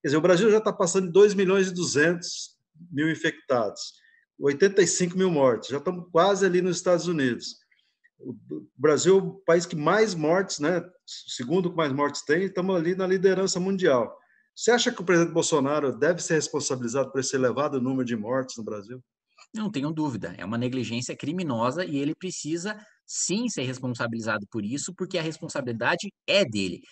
Quer dizer, o Brasil já está passando de 2 milhões e 200 mil infectados, 85 mil mortes, já estamos quase ali nos Estados Unidos. O Brasil é o país que mais mortes, né? segundo que mais mortes tem, estamos ali na liderança mundial. Você acha que o presidente Bolsonaro deve ser responsabilizado por esse elevado número de mortes no Brasil? Não tenho dúvida, é uma negligência criminosa e ele precisa sim ser responsabilizado por isso, porque a responsabilidade é dele.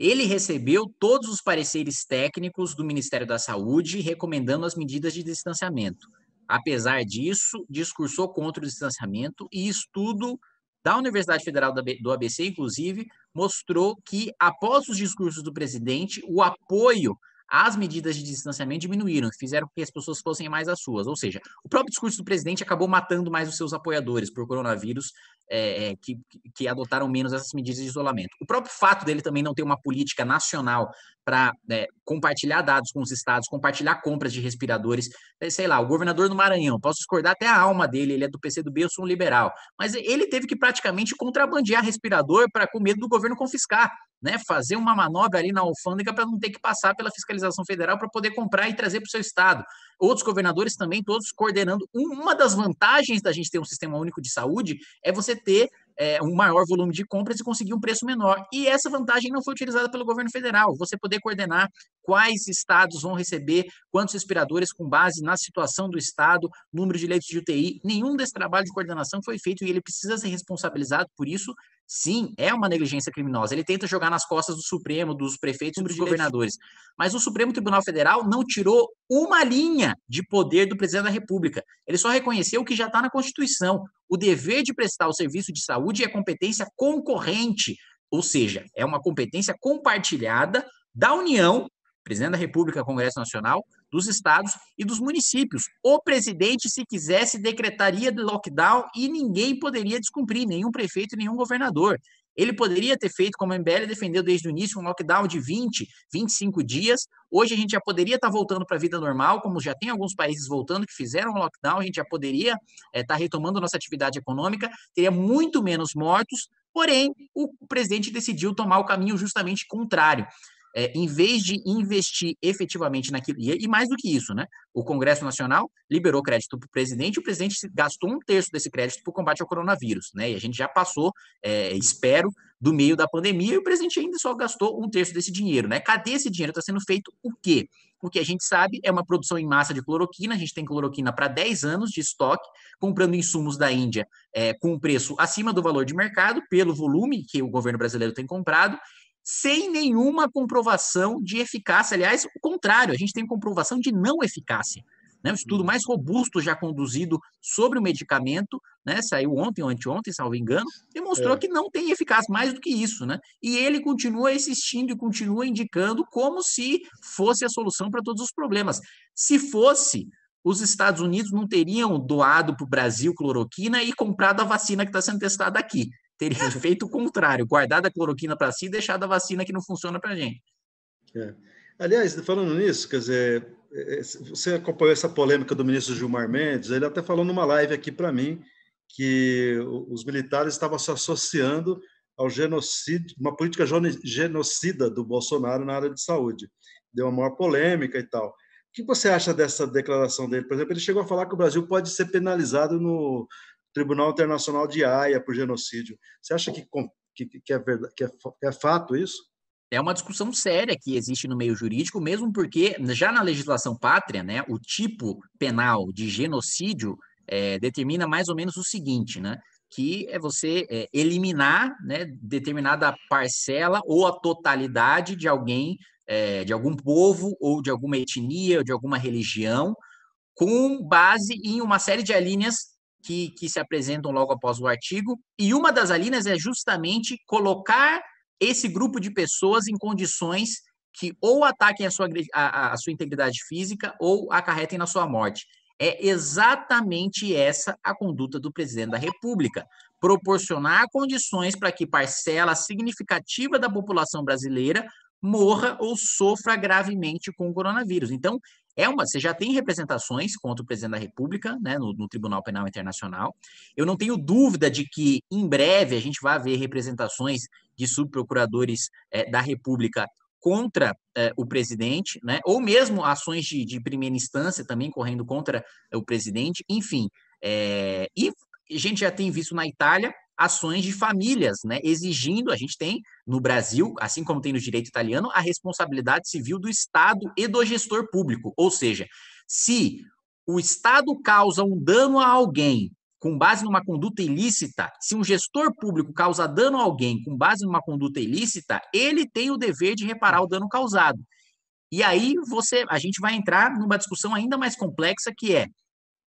Ele recebeu todos os pareceres técnicos do Ministério da Saúde recomendando as medidas de distanciamento. Apesar disso, discursou contra o distanciamento e estudo da Universidade Federal do ABC, inclusive, mostrou que, após os discursos do presidente, o apoio as medidas de distanciamento diminuíram, fizeram com que as pessoas fossem mais às suas. Ou seja, o próprio discurso do presidente acabou matando mais os seus apoiadores por coronavírus, é, é, que, que adotaram menos essas medidas de isolamento. O próprio fato dele também não ter uma política nacional para é, né, compartilhar dados com os estados, compartilhar compras de respiradores, é, sei lá, o governador do Maranhão, posso discordar até a alma dele, ele é do PC do B, eu sou um liberal, mas ele teve que praticamente contrabandear respirador para com medo do governo confiscar né, fazer uma manobra ali na alfândega para não ter que passar pela fiscalização federal para poder comprar e trazer para o seu estado. Outros governadores também, todos coordenando. Uma das vantagens da gente ter um sistema único de saúde é você ter é, um maior volume de compras e conseguir um preço menor. E essa vantagem não foi utilizada pelo governo federal. Você poder coordenar quais estados vão receber quantos respiradores com base na situação do estado, número de leitos de UTI. Nenhum desse trabalho de coordenação foi feito e ele precisa ser responsabilizado por isso. Sim, é uma negligência criminosa. Ele tenta jogar nas costas do Supremo, dos prefeitos e dos governadores. Mas o Supremo Tribunal Federal não tirou uma linha de poder do presidente da República. Ele só reconheceu o que já está na Constituição. O dever de prestar o serviço de saúde é competência concorrente, ou seja, é uma competência compartilhada da União presidente da República, Congresso Nacional, dos estados e dos municípios. O presidente, se quisesse, decretaria de lockdown e ninguém poderia descumprir, nenhum prefeito, nenhum governador. Ele poderia ter feito, como a MBL defendeu desde o início, um lockdown de 20, 25 dias. Hoje a gente já poderia estar voltando para a vida normal, como já tem alguns países voltando que fizeram um lockdown, a gente já poderia estar eh, tá retomando nossa atividade econômica, teria muito menos mortos, porém o presidente decidiu tomar o caminho justamente contrário é, em vez de investir efetivamente naquilo, e, e, mais do que isso, né? O Congresso Nacional liberou crédito para o presidente, o presidente gastou um terço desse crédito para o combate ao coronavírus, né? E a gente já passou, é, espero, do meio da pandemia e o presidente ainda só gastou um terço desse dinheiro, né? Cadê esse dinheiro? Está sendo feito o quê? que a gente sabe é uma produção em massa de cloroquina, a gente tem cloroquina para 10 anos de estoque, comprando insumos da Índia é, com um preço acima do valor de mercado, pelo volume que o governo brasileiro tem comprado, sem nenhuma comprovação de eficácia. Aliás, o contrário, a gente tem comprovação de não eficácia. Né? estudo uhum. mais robusto já conduzido sobre o medicamento, né? saiu ontem ou anteontem, salvo engano, demonstrou é. que não tem eficácia, mais do que isso. Né? E ele continua insistindo e continua indicando como se fosse a solução para todos os problemas. Se fosse, os Estados Unidos não teriam doado para o Brasil cloroquina e comprado a vacina que está sendo testada aqui teria feito o contrário, guardado a cloroquina para si e deixado a vacina que não funciona para a gente. É. Aliás, falando nisso, quer dizer, é, é, você acompanhou essa polêmica do ministro Gilmar Mendes, ele até falou numa live aqui para mim que os militares estavam se associando ao genocídio, uma política genocida do Bolsonaro na área de saúde. Deu uma maior polêmica e tal. O que você acha dessa declaração dele? Por exemplo, ele chegou a falar que o Brasil pode ser penalizado no, Tribunal Internacional de Haia por genocídio. Você acha que, que, que, é, verdade, que, é, que é fato isso? É uma discussão séria que existe no meio jurídico, mesmo porque já na legislação pátria, né, o tipo penal de genocídio é, determina mais ou menos o seguinte, né? que é você é, eliminar né, determinada parcela ou a totalidade de alguém, é, de algum povo, ou de alguma etnia, ou de alguma religião, com base em uma série de alíneas que, que se apresentam logo após o artigo. E uma das alíneas é justamente colocar esse grupo de pessoas em condições que ou ataquem a sua, a, a sua integridade física ou acarretem na sua morte. É exatamente essa a conduta do presidente da República: proporcionar condições para que parcela significativa da população brasileira morra ou sofra gravemente com o coronavírus. Então, é uma, você já tem representações contra o presidente da República, né, no, no, Tribunal Penal Internacional. Eu não tenho dúvida de que em breve a gente vai ver representações de subprocuradores é, da República contra eh, o presidente, né? ou mesmo ações de, de, primeira instância também correndo contra eh, o presidente, enfim. É, e a gente já tem visto na Itália ações de famílias, né? Exigindo, a gente tem no Brasil, assim como tem no direito italiano, a responsabilidade civil do Estado e do gestor público. Ou seja, se o Estado causa um dano a alguém com base numa conduta ilícita, se um gestor público causa dano a alguém com base numa conduta ilícita, ele tem o dever de reparar o dano causado. E aí você, a gente vai entrar numa discussão ainda mais complexa que é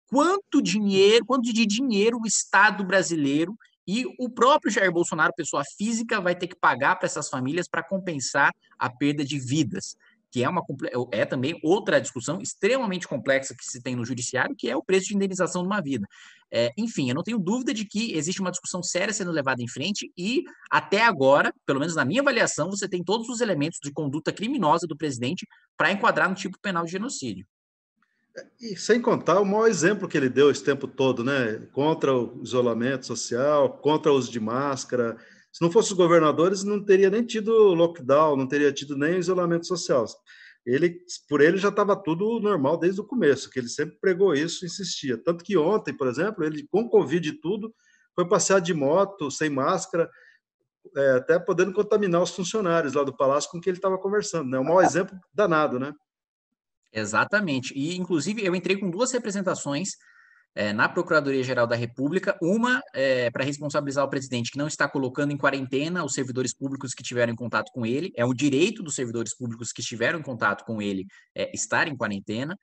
quanto dinheiro, quanto de dinheiro o Estado brasileiro e o próprio Jair Bolsonaro, pessoa física, vai ter que pagar para essas famílias para compensar a perda de vidas, que é, uma, é, é também outra discussão extremamente complexa que se tem no judiciário, que é o preço de indenização de uma vida. É, enfim, eu não tenho dúvida de que existe uma discussão séria sendo levada em frente e, até agora, pelo menos na minha avaliação, você tem todos os elementos de conduta criminosa do presidente para enquadrar no tipo penal de genocídio. E sem contar o maior exemplo que ele deu esse tempo todo, né? Contra o isolamento social, contra o uso de máscara. Se não fosse os governadores, não teria nem tido lockdown, não teria tido nem isolamento social. Ele, por ele já estava tudo normal desde o começo, que ele sempre pregou isso, insistia. Tanto que ontem, por exemplo, ele com Covid e tudo, foi passear de moto, sem máscara, é, até podendo contaminar os funcionários lá do palácio com quem ele estava conversando. É né? um mau ah. exemplo danado, né? Exatamente. E, inclusive, eu entrei com duas representações é, na Procuradoria-Geral da República, uma é, eh, para responsabilizar o presidente que não está colocando em quarentena os servidores públicos que tiveram em contato com ele, é um direito dos servidores públicos que estiveram em contato com ele é, estar em quarentena,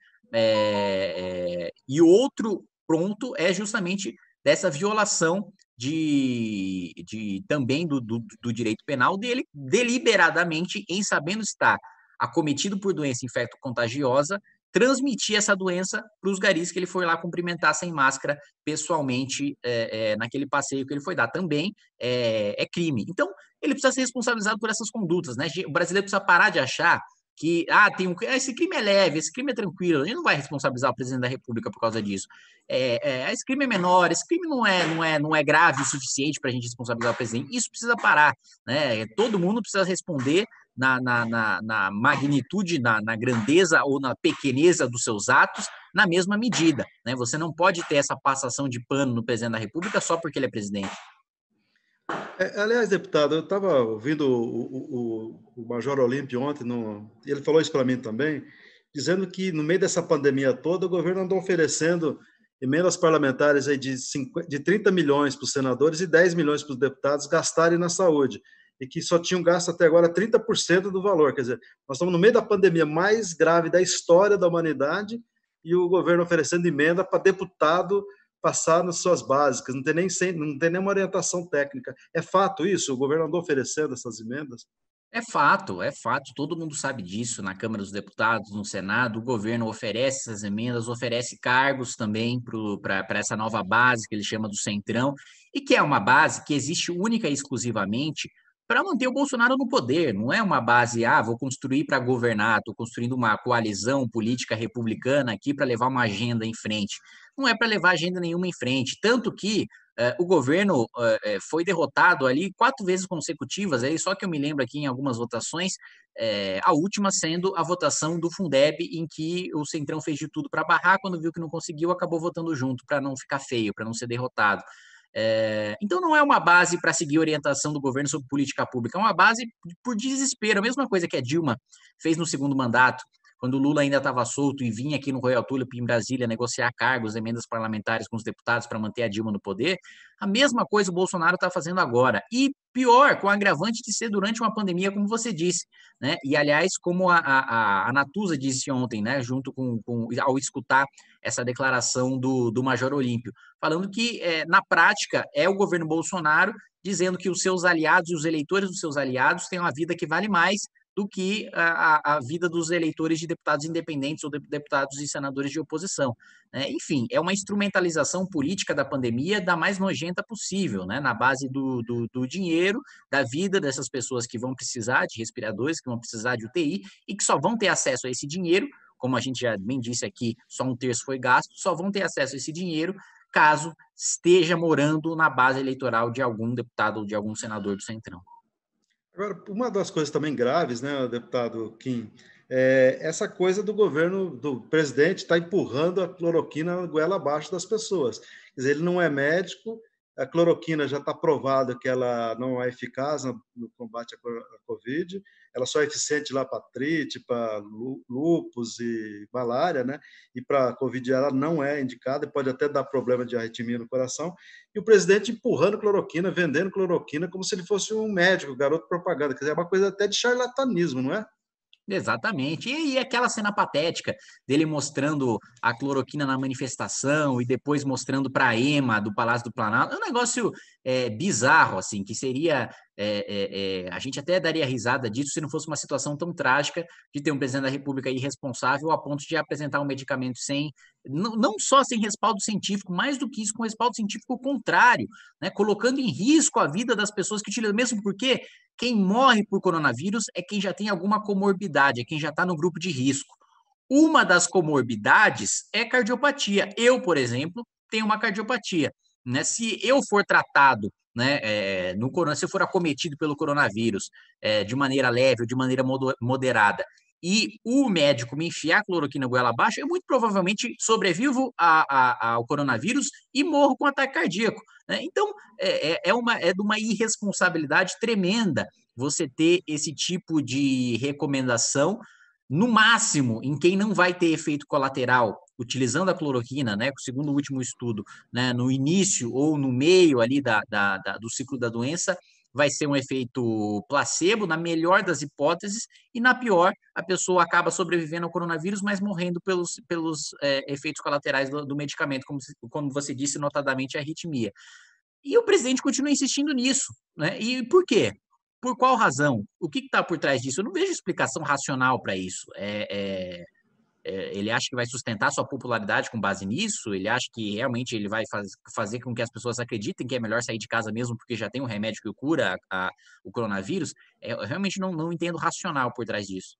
e outro pronto é justamente dessa violação de, de também do, do, do direito penal dele, deliberadamente, em sabendo estar acometido por doença infecto-contagiosa, transmitir essa doença para os garis que ele foi lá cumprimentar sem máscara pessoalmente é, é, naquele passeio que ele foi dar. Também é, é, crime. Então, ele precisa ser responsabilizado por essas condutas, né? O brasileiro precisa parar de achar que ah, tem um, ah, esse crime é leve, esse crime é tranquilo, a gente não vai responsabilizar o presidente da República por causa disso. É, é ah, esse crime é menor, esse crime não é, não é, não é grave o suficiente para a gente responsabilizar o presidente. Isso precisa parar. Né? Todo mundo precisa responder na, na, na, na magnitude, na, na, grandeza ou na pequeneza dos seus atos na mesma medida. Né? Você não pode ter essa passação de pano no presidente da República só porque ele é presidente. É, aliás, deputado, eu estava ouvindo o, o, o, Major Olímpio ontem, no, ele falou isso para mim também, dizendo que no meio dessa pandemia toda o governo andou oferecendo emendas parlamentares aí de, 50, de 30 milhões para os senadores e 10 milhões para os deputados gastarem na saúde e que só tinham gasto até agora 30% do valor. Quer dizer, nós estamos no meio da pandemia mais grave da história da humanidade e o governo oferecendo emenda para deputado passar nas suas básicas, não tem nem não tem nenhuma orientação técnica. É fato isso? O governo andou oferecendo essas emendas? É fato, é fato, todo mundo sabe disso na Câmara dos Deputados, no Senado, o governo oferece essas emendas, oferece cargos também para essa nova base que ele chama do Centrão, e que é uma base que existe única e exclusivamente para manter o Bolsonaro no poder. Não é uma base, ah, vou construir para governar, estou construindo uma coalizão política republicana aqui para levar uma agenda em frente. Não é para levar agenda nenhuma em frente. Tanto que eh, o governo eh, eh, foi derrotado ali quatro vezes consecutivas, aí, só que eu me lembro aqui em algumas votações, eh, a última sendo a votação do Fundeb, em que o Centrão fez de tudo para barrar, quando viu que não conseguiu, acabou votando junto para não ficar feio, para não ser derrotado. É, então não é uma base para seguir orientação do governo sobre política pública, é uma base por desespero, a mesma coisa que a Dilma fez no segundo mandato, quando o Lula ainda estava solto e vinha aqui no Royal Tulip em Brasília negociar cargos, emendas parlamentares com os deputados para manter a Dilma no poder, a mesma coisa o Bolsonaro está fazendo agora. E pior, com o agravante de ser durante uma pandemia, como você disse. Né? E, aliás, como a, a, a Natuza disse ontem, né? junto com, com ao escutar essa declaração do, do Major Olímpio, falando que, é, na prática, é o governo Bolsonaro dizendo que os seus aliados e os eleitores dos seus aliados têm uma vida que vale mais do que a, a, vida dos eleitores de deputados independentes ou de deputados e senadores de oposição. Né? Enfim, é uma instrumentalização política da pandemia da mais nojenta possível, né? na base do, do, do, dinheiro, da vida dessas pessoas que vão precisar de respiradores, que vão precisar de UTI e que só vão ter acesso a esse dinheiro como a gente já bem disse aqui, só um terço foi gasto, só vão ter acesso a esse dinheiro caso esteja morando na base eleitoral de algum deputado ou de algum senador do Centrão. Agora, uma das coisas também graves, né, deputado Kim, é essa coisa do governo, do presidente, está empurrando a cloroquina na goela abaixo das pessoas. Quer dizer, ele não é médico, a cloroquina já está provado que ela não é eficaz no combate à Covid, ela só é eficiente lá para trite, para lúpus e malária, né? E para Covid ela não é indicada e pode até dar problema de arritmia no coração. E o presidente empurrando cloroquina, vendendo cloroquina como se ele fosse um médico, garoto propaganda. Quer dizer, é uma coisa até de charlatanismo, não é? Exatamente. E, e, aquela cena patética dele mostrando a cloroquina na manifestação e depois mostrando para a Ema do Palácio do Planalto. É um negócio é, bizarro, assim, que seria. É, é, é, a gente até daria risada disso se não fosse uma situação tão trágica de ter um presidente da República irresponsável a ponto de apresentar um medicamento sem. Não, não só sem respaldo científico, mais do que isso, com respaldo científico contrário, né, colocando em risco a vida das pessoas que utilizam, mesmo porque quem morre por coronavírus é quem já tem alguma comorbidade, é quem já está no grupo de risco. Uma das comorbidades é cardiopatia. Eu, por exemplo, tenho uma cardiopatia. Né? Se eu for tratado né, é, no, se eu for acometido pelo coronavírus é, de maneira leve ou de maneira moderada e o médico me enfiar cloroquina goela abaixo, eu muito provavelmente sobrevivo a, a, ao coronavírus e morro com ataque cardíaco. Né? Então, é, é, é, uma, é de uma irresponsabilidade tremenda você ter esse tipo de recomendação, no máximo, em quem não vai ter efeito colateral utilizando a cloroquina, né, segundo o último estudo, né, no início ou no meio ali da, da, da do ciclo da doença, vai ser um efeito placebo, na melhor das hipóteses, e na pior, a pessoa acaba sobrevivendo ao coronavírus, mas morrendo pelos, pelos é, efeitos colaterais do, do medicamento, como, como você disse, notadamente a arritmia. E o presidente continua insistindo nisso. Né? E por quê? Por qual razão? O que está por trás disso? Eu não vejo explicação racional para isso. É, é é, ele acha que vai sustentar sua popularidade com base nisso? Ele acha que realmente ele vai faz, fazer com que as pessoas acreditem que é melhor sair de casa mesmo porque já tem um remédio que cura a, a, o coronavírus? É, eu realmente não, não entendo racional por trás disso.